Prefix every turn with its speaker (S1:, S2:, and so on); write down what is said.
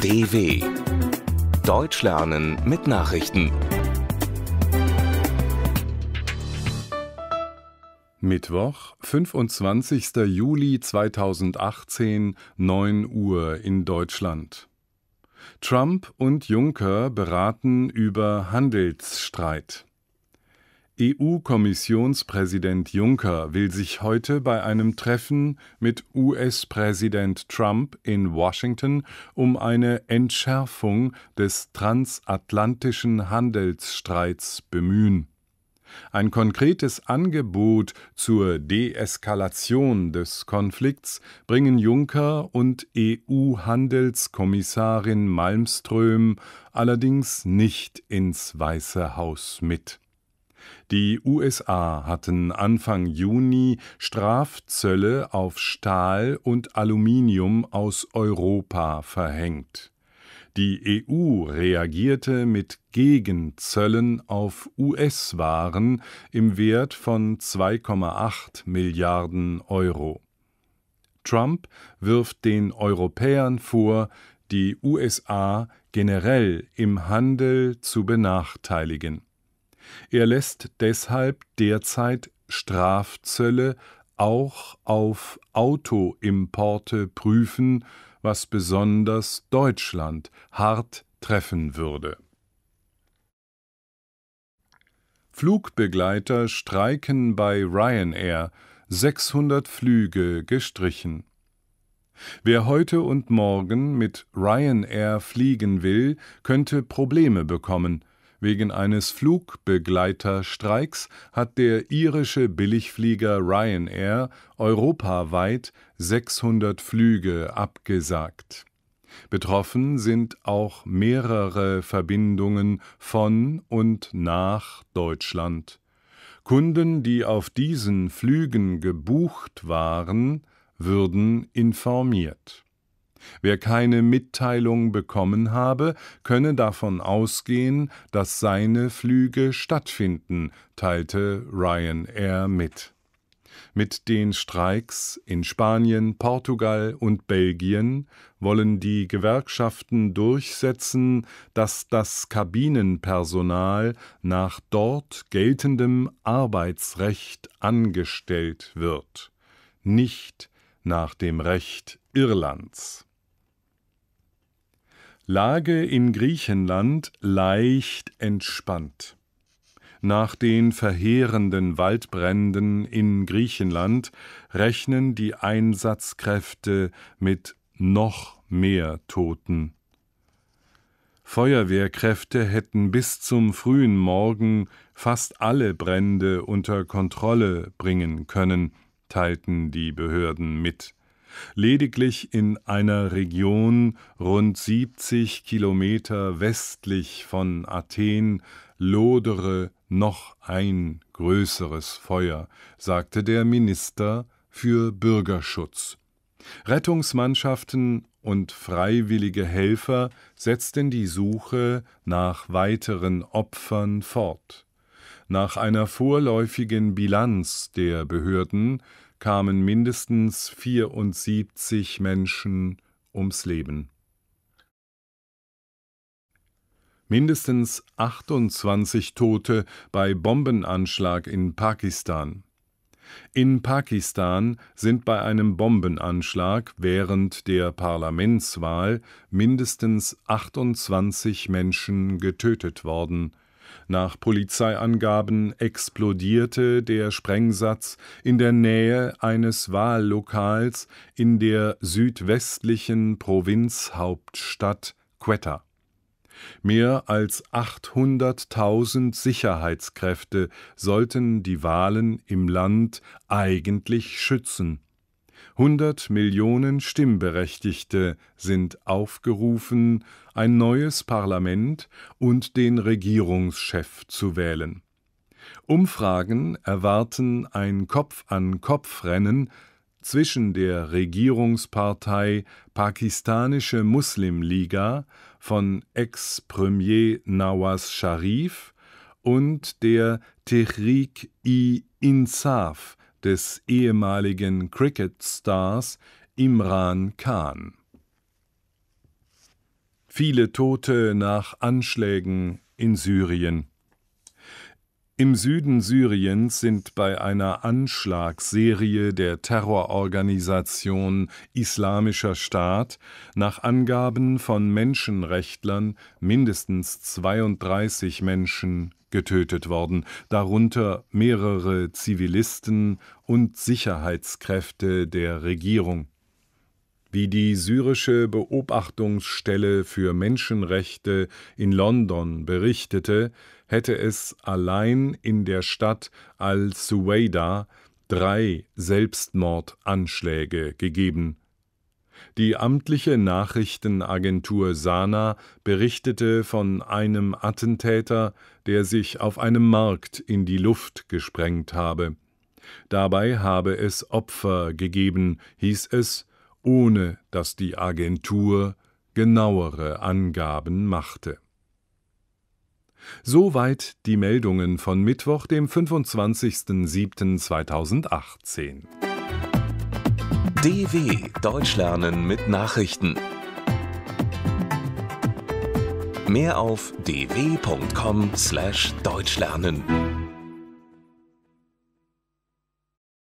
S1: DW Deutsch lernen mit Nachrichten. Mittwoch, 25. Juli 2018, 9 Uhr in Deutschland. Trump und Juncker beraten über Handelsstreit. EU-Kommissionspräsident Juncker will sich heute bei einem Treffen mit US-Präsident Trump in Washington um eine Entschärfung des transatlantischen Handelsstreits bemühen. Ein konkretes Angebot zur Deeskalation des Konflikts bringen Juncker und EU-Handelskommissarin Malmström allerdings nicht ins Weiße Haus mit. Die USA hatten Anfang Juni Strafzölle auf Stahl und Aluminium aus Europa verhängt. Die EU reagierte mit Gegenzöllen auf US-Waren im Wert von 2,8 Milliarden Euro. Trump wirft den Europäern vor, die USA generell im Handel zu benachteiligen. Er lässt deshalb derzeit Strafzölle auch auf Autoimporte prüfen, was besonders Deutschland hart treffen würde. Flugbegleiter streiken bei Ryanair 600 Flüge gestrichen. Wer heute und morgen mit Ryanair fliegen will, könnte Probleme bekommen, Wegen eines Flugbegleiterstreiks hat der irische Billigflieger Ryanair europaweit 600 Flüge abgesagt. Betroffen sind auch mehrere Verbindungen von und nach Deutschland. Kunden, die auf diesen Flügen gebucht waren, würden informiert. Wer keine Mitteilung bekommen habe, könne davon ausgehen, dass seine Flüge stattfinden, teilte Ryanair mit. Mit den Streiks in Spanien, Portugal und Belgien wollen die Gewerkschaften durchsetzen, dass das Kabinenpersonal nach dort geltendem Arbeitsrecht angestellt wird, nicht nach dem Recht Irlands. Lage in Griechenland leicht entspannt. Nach den verheerenden Waldbränden in Griechenland rechnen die Einsatzkräfte mit noch mehr Toten. Feuerwehrkräfte hätten bis zum frühen Morgen fast alle Brände unter Kontrolle bringen können, teilten die Behörden mit. Lediglich in einer Region rund 70 Kilometer westlich von Athen lodere noch ein größeres Feuer, sagte der Minister für Bürgerschutz. Rettungsmannschaften und freiwillige Helfer setzten die Suche nach weiteren Opfern fort. Nach einer vorläufigen Bilanz der Behörden kamen mindestens 74 Menschen ums Leben. Mindestens 28 Tote bei Bombenanschlag in Pakistan. In Pakistan sind bei einem Bombenanschlag während der Parlamentswahl mindestens 28 Menschen getötet worden, nach Polizeiangaben explodierte der Sprengsatz in der Nähe eines Wahllokals in der südwestlichen Provinzhauptstadt Quetta. Mehr als 800.000 Sicherheitskräfte sollten die Wahlen im Land eigentlich schützen. Hundert Millionen Stimmberechtigte sind aufgerufen, ein neues Parlament und den Regierungschef zu wählen. Umfragen erwarten ein Kopf-an-Kopf-Rennen zwischen der Regierungspartei Pakistanische Muslimliga von Ex-Premier Nawaz Sharif und der Tehrik-i-Insaf des ehemaligen Cricket-Stars Imran Khan. Viele Tote nach Anschlägen in Syrien im Süden Syriens sind bei einer Anschlagsserie der Terrororganisation Islamischer Staat nach Angaben von Menschenrechtlern mindestens 32 Menschen getötet worden, darunter mehrere Zivilisten und Sicherheitskräfte der Regierung wie die syrische Beobachtungsstelle für Menschenrechte in London berichtete, hätte es allein in der Stadt Al-Suwaida drei Selbstmordanschläge gegeben. Die amtliche Nachrichtenagentur Sana berichtete von einem Attentäter, der sich auf einem Markt in die Luft gesprengt habe. Dabei habe es Opfer gegeben, hieß es, ohne dass die Agentur genauere Angaben machte. Soweit die Meldungen von Mittwoch, dem 25.07.2018. DW Deutsch lernen mit Nachrichten. Mehr auf dw.com/deutschlernen.